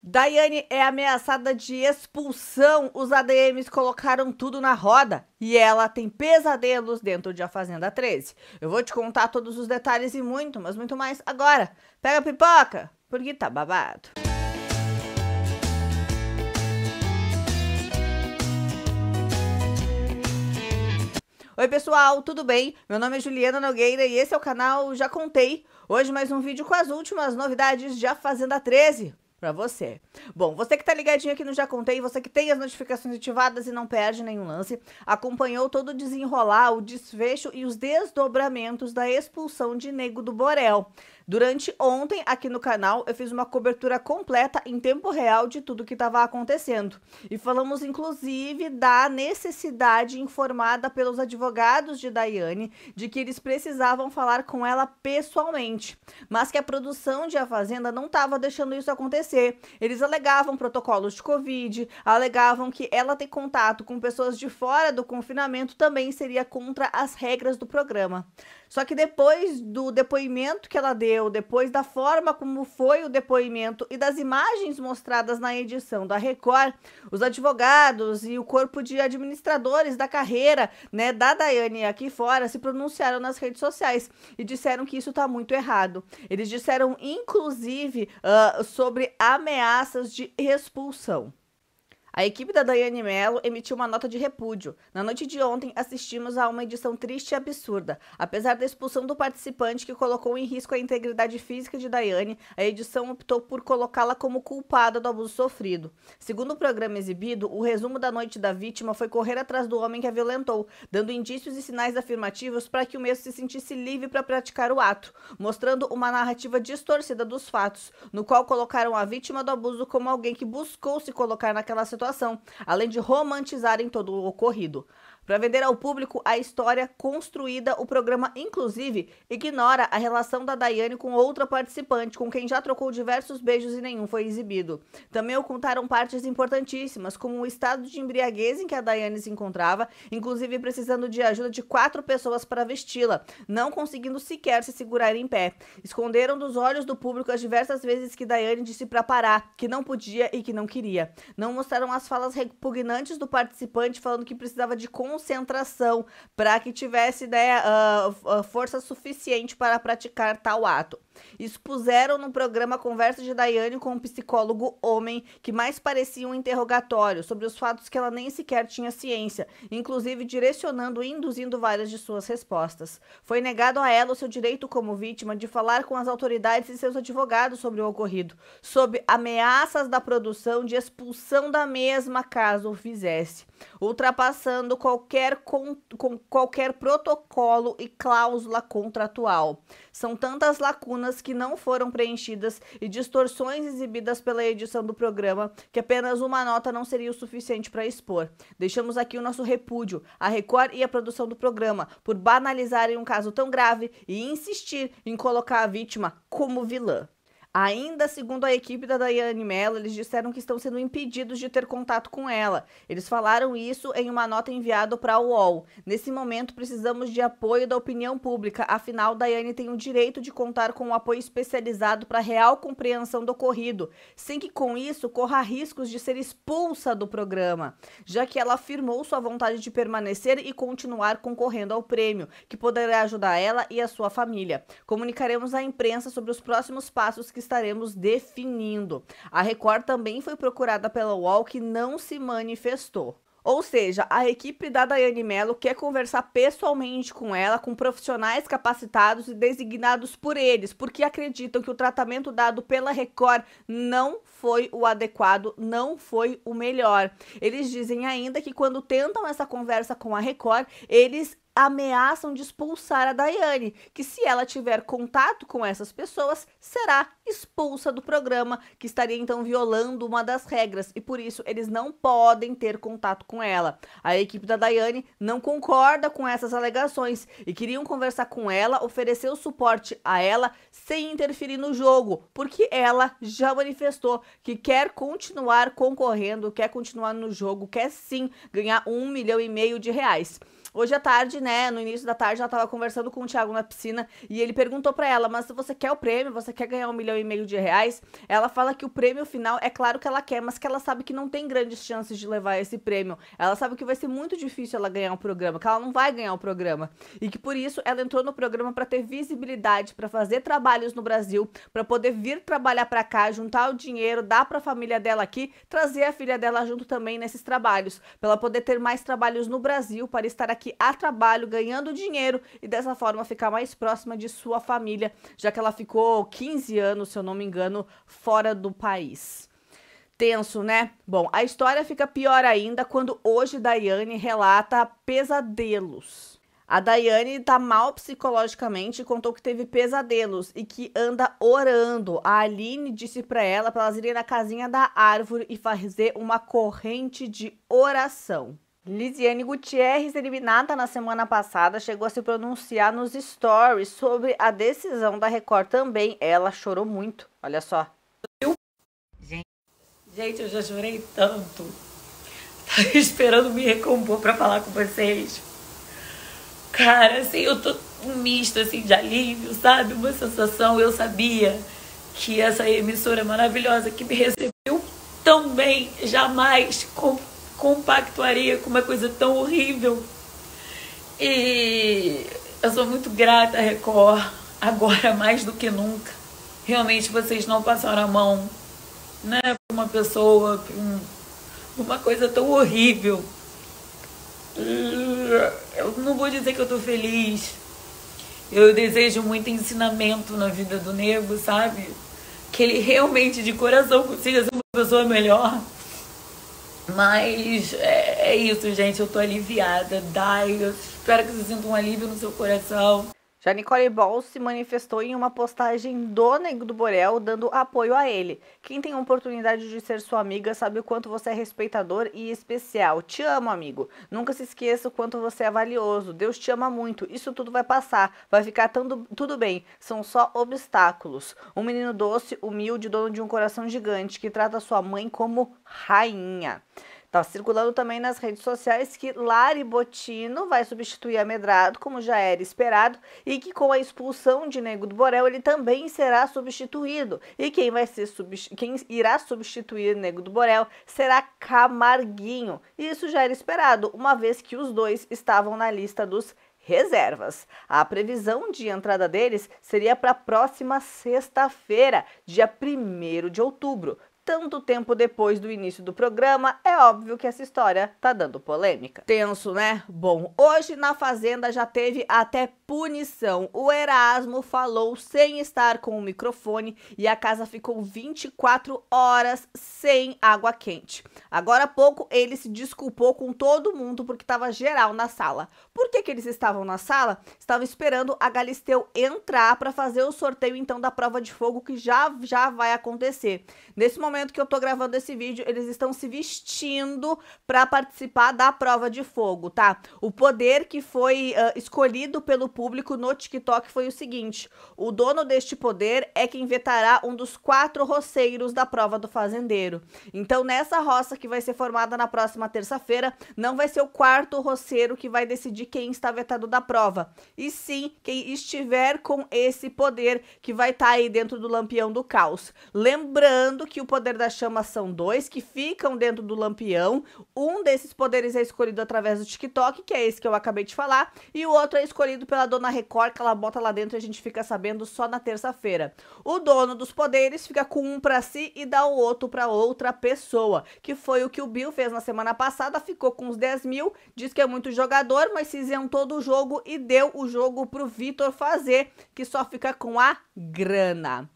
Daiane é ameaçada de expulsão. Os ADMs colocaram tudo na roda e ela tem pesadelos dentro de A Fazenda 13. Eu vou te contar todos os detalhes e muito, mas muito mais agora. Pega a pipoca, porque tá babado. Oi, pessoal, tudo bem? Meu nome é Juliana Nogueira e esse é o canal Já Contei. Hoje mais um vídeo com as últimas novidades de A Fazenda 13. Pra você. Bom, você que tá ligadinho aqui no Já Contei, você que tem as notificações ativadas e não perde nenhum lance, acompanhou todo o desenrolar, o desfecho e os desdobramentos da expulsão de Nego do Borel. Durante ontem, aqui no canal, eu fiz uma cobertura completa em tempo real de tudo que estava acontecendo. E falamos, inclusive, da necessidade informada pelos advogados de Daiane de que eles precisavam falar com ela pessoalmente, mas que a produção de A Fazenda não estava deixando isso acontecer acontecer. Eles alegavam protocolos de Covid, alegavam que ela ter contato com pessoas de fora do confinamento também seria contra as regras do programa. Só que depois do depoimento que ela deu, depois da forma como foi o depoimento e das imagens mostradas na edição da Record, os advogados e o corpo de administradores da carreira, né, da Daiane aqui fora, se pronunciaram nas redes sociais e disseram que isso está muito errado. Eles disseram, inclusive, uh, sobre ameaças de expulsão. A equipe da Daiane Mello emitiu uma nota de repúdio. Na noite de ontem, assistimos a uma edição triste e absurda. Apesar da expulsão do participante que colocou em risco a integridade física de Daiane, a edição optou por colocá-la como culpada do abuso sofrido. Segundo o programa exibido, o resumo da noite da vítima foi correr atrás do homem que a violentou, dando indícios e sinais afirmativos para que o mesmo se sentisse livre para praticar o ato, mostrando uma narrativa distorcida dos fatos, no qual colocaram a vítima do abuso como alguém que buscou se colocar naquela situação além de romantizarem todo o ocorrido. Para vender ao público a história construída, o programa, inclusive, ignora a relação da Daiane com outra participante, com quem já trocou diversos beijos e nenhum foi exibido. Também ocultaram partes importantíssimas, como o estado de embriaguez em que a Daiane se encontrava, inclusive precisando de ajuda de quatro pessoas para vesti-la, não conseguindo sequer se segurar em pé. Esconderam dos olhos do público as diversas vezes que Daiane disse para parar, que não podia e que não queria. Não mostraram as falas repugnantes do participante falando que precisava de consulta concentração para que tivesse né, uh, uh, força suficiente para praticar tal ato. Expuseram no programa conversa de Daiane com um psicólogo homem que mais parecia um interrogatório sobre os fatos que ela nem sequer tinha ciência, inclusive direcionando e induzindo várias de suas respostas. Foi negado a ela o seu direito como vítima de falar com as autoridades e seus advogados sobre o ocorrido, sob ameaças da produção de expulsão da mesma caso o fizesse, ultrapassando qualquer qualquer, com qualquer protocolo e cláusula contratual. São tantas lacunas que não foram preenchidas e distorções exibidas pela edição do programa que apenas uma nota não seria o suficiente para expor. Deixamos aqui o nosso repúdio à Record e à produção do programa por banalizarem um caso tão grave e insistir em colocar a vítima como vilã. Ainda segundo a equipe da Daiane Mello, eles disseram que estão sendo impedidos de ter contato com ela. Eles falaram isso em uma nota enviada para a UOL. Nesse momento, precisamos de apoio da opinião pública. Afinal, Daiane tem o direito de contar com um apoio especializado para a real compreensão do ocorrido, sem que com isso corra riscos de ser expulsa do programa, já que ela afirmou sua vontade de permanecer e continuar concorrendo ao prêmio, que poderá ajudar ela e a sua família. Comunicaremos à imprensa sobre os próximos passos que estaremos definindo. A Record também foi procurada pela UOL que não se manifestou. Ou seja, a equipe da Daiane Mello quer conversar pessoalmente com ela, com profissionais capacitados e designados por eles, porque acreditam que o tratamento dado pela Record não foi o adequado, não foi o melhor. Eles dizem ainda que quando tentam essa conversa com a Record, eles ameaçam de expulsar a Daiane, que se ela tiver contato com essas pessoas, será expulsa do programa, que estaria então violando uma das regras e por isso eles não podem ter contato com ela. A equipe da Daiane não concorda com essas alegações e queriam conversar com ela, oferecer o suporte a ela sem interferir no jogo, porque ela já manifestou que quer continuar concorrendo, quer continuar no jogo, quer sim ganhar um milhão e meio de reais. Hoje à tarde, né, no início da tarde, ela tava conversando com o Thiago na piscina e ele perguntou para ela: Mas você quer o prêmio? Você quer ganhar um milhão e meio de reais? Ela fala que o prêmio final, é claro que ela quer, mas que ela sabe que não tem grandes chances de levar esse prêmio. Ela sabe que vai ser muito difícil ela ganhar um programa, que ela não vai ganhar um programa. E que por isso ela entrou no programa para ter visibilidade, para fazer trabalhos no Brasil, para poder vir trabalhar para cá, juntar o dinheiro, dar para a família dela aqui, trazer a filha dela junto também nesses trabalhos, para ela poder ter mais trabalhos no Brasil, para estar aqui aqui a trabalho, ganhando dinheiro e dessa forma ficar mais próxima de sua família, já que ela ficou 15 anos, se eu não me engano, fora do país. Tenso, né? Bom, a história fica pior ainda quando hoje Daiane relata pesadelos. A Daiane está mal psicologicamente e contou que teve pesadelos e que anda orando. A Aline disse para ela para elas irem na casinha da árvore e fazer uma corrente de oração. Lisiane Gutierrez, eliminada na semana passada, chegou a se pronunciar nos stories sobre a decisão da Record também. Ela chorou muito. Olha só. Gente, eu já chorei tanto. Tava esperando me recompor para falar com vocês. Cara, assim, eu tô um misto assim de alívio, sabe? Uma sensação, eu sabia que essa emissora maravilhosa que me recebeu tão bem jamais com compactuaria com uma coisa tão horrível. E eu sou muito grata Record, agora mais do que nunca. Realmente vocês não passaram a mão, né, para uma pessoa, pra uma coisa tão horrível. eu não vou dizer que eu tô feliz. Eu desejo muito ensinamento na vida do nego, sabe? Que ele realmente de coração consiga ser uma pessoa melhor. Mas é, é, isso, gente. Eu tô aliviada. Dai, eu espero que vocês sintam um alívio no seu coração. Já Nicole Ball se manifestou em uma postagem do Nego do Borel dando apoio a ele. Quem tem a oportunidade de ser sua amiga sabe o quanto você é respeitador e especial. Te amo, amigo. Nunca se esqueça o quanto você é valioso. Deus te ama muito. Isso tudo vai passar. Vai ficar tando, tudo bem. São só obstáculos. Um menino doce, humilde, dono de um coração gigante que trata sua mãe como rainha. Tá circulando também nas redes sociais que Lari Botino vai substituir a Medrado, como já era esperado, e que com a expulsão de Nego do Borel, ele também será substituído. E quem vai ser substitu... quem irá substituir Nego do Borel será Camarguinho. Isso já era esperado, uma vez que os dois estavam na lista dos reservas. A previsão de entrada deles seria para a próxima sexta-feira, dia 1 de outubro, tanto tempo depois do início do programa, é óbvio que essa história tá dando polêmica. Tenso, né? Bom, hoje na Fazenda já teve até punição. O Erasmo falou sem estar com o microfone e a casa ficou 24 horas sem água quente. Agora há pouco ele se desculpou com todo mundo porque estava geral na sala. Por que, que eles estavam na sala? Estavam esperando a Galisteu entrar para fazer o sorteio então da prova de fogo que já já vai acontecer. Nesse momento que eu tô gravando esse vídeo, eles estão se vestindo para participar da prova de fogo, tá? O poder que foi uh, escolhido pelo público no TikTok foi o seguinte: o dono deste poder é quem vetará um dos quatro roceiros da prova do fazendeiro. Então, nessa roça que vai ser formada na próxima terça-feira, não vai ser o quarto roceiro que vai decidir quem está vetado da prova, e sim quem estiver com esse poder que vai estar tá aí dentro do lampião do caos. Lembrando que o poder da chama são dois que ficam dentro do lampião. Um desses poderes é escolhido através do TikTok, que é esse que eu acabei de falar, e o outro é escolhido pela dona Record que ela bota lá dentro e a gente fica sabendo só na terça-feira. O dono dos poderes fica com um para si e dá o outro para outra pessoa, que foi o que o Bill fez na semana passada, ficou com uns 10 mil, diz que é muito jogador, mas se isentou do jogo e deu o jogo pro Vitor fazer, que só fica com a grana.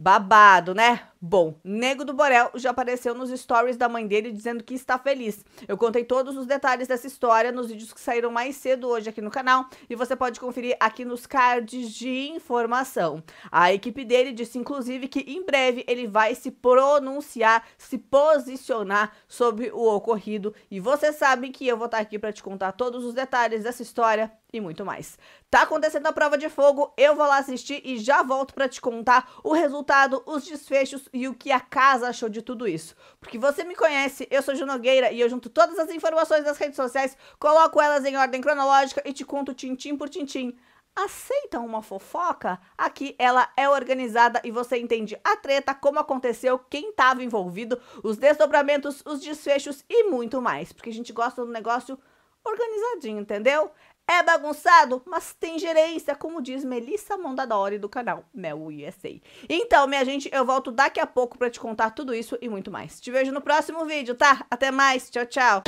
Babado, né? Bom, Nego do Borel já apareceu nos stories da mãe dele dizendo que está feliz. Eu contei todos os detalhes dessa história nos vídeos que saíram mais cedo hoje aqui no canal e você pode conferir aqui nos cards de informação. A equipe dele disse inclusive que em breve ele vai se pronunciar, se posicionar sobre o ocorrido e você sabe que eu vou estar tá aqui para te contar todos os detalhes dessa história e muito mais. Tá acontecendo a prova de fogo, eu vou lá assistir e já volto para te contar o resultado, os desfechos isso e o que a casa achou de tudo isso. Porque você me conhece, eu sou Junogueira Nogueira e eu junto todas as informações das redes sociais, coloco elas em ordem cronológica e te conto tintim por tintim. Aceitam uma fofoca? Aqui ela é organizada e você entende a treta, como aconteceu, quem estava envolvido, os desdobramentos, os desfechos e muito mais. Porque a gente gosta do negócio organizadinho, entendeu? É bagunçado, mas tem gerência, como diz Melissa Mondadori do canal Mel USA. Então, minha gente, eu volto daqui a pouco para te contar tudo isso e muito mais. Te vejo no próximo vídeo, tá? Até mais, tchau, tchau.